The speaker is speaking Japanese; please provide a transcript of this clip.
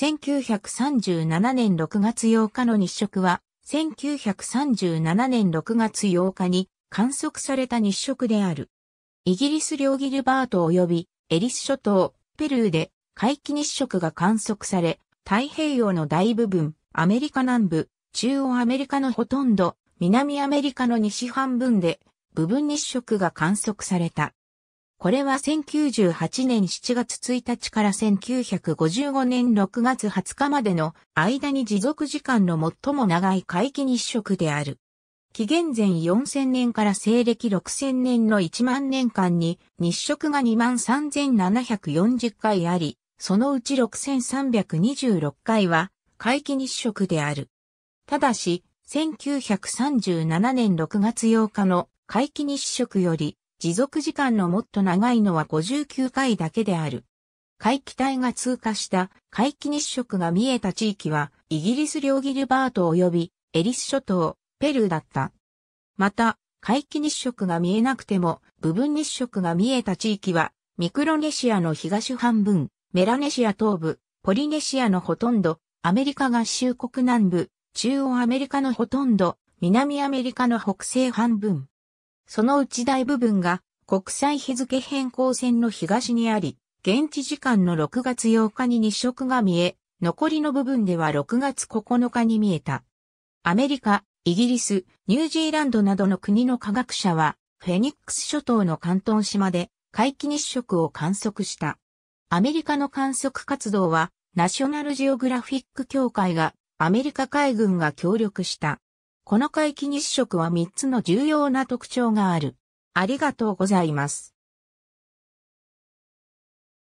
1937年6月8日の日食は、1937年6月8日に観測された日食である。イギリス領ギルバート及びエリス諸島、ペルーで皆既日食が観測され、太平洋の大部分、アメリカ南部、中央アメリカのほとんど、南アメリカの西半分で部分日食が観測された。これは1098年7月1日から1955年6月20日までの間に持続時間の最も長い回帰日食である。紀元前4000年から西暦6000年の1万年間に日食が23,740回あり、そのうち6326回は回帰日食である。ただし、1937年6月8日の回帰日食より持続時間のもっと長いのは59回だけである。回帰帯が通過した回帰日食が見えた地域は、イギリス領ギルバート及びエリス諸島、ペルーだった。また、回帰日食が見えなくても、部分日食が見えた地域は、ミクロネシアの東半分、メラネシア東部、ポリネシアのほとんど、アメリカ合衆国南部、中央アメリカのほとんど、南アメリカの北西半分、そのうち大部分が国際日付変更線の東にあり、現地時間の6月8日に日食が見え、残りの部分では6月9日に見えた。アメリカ、イギリス、ニュージーランドなどの国の科学者は、フェニックス諸島の関東島で回帰日食を観測した。アメリカの観測活動は、ナショナルジオグラフィック協会がアメリカ海軍が協力した。この回帰日食は3つの重要な特徴がある。ありがとうございます。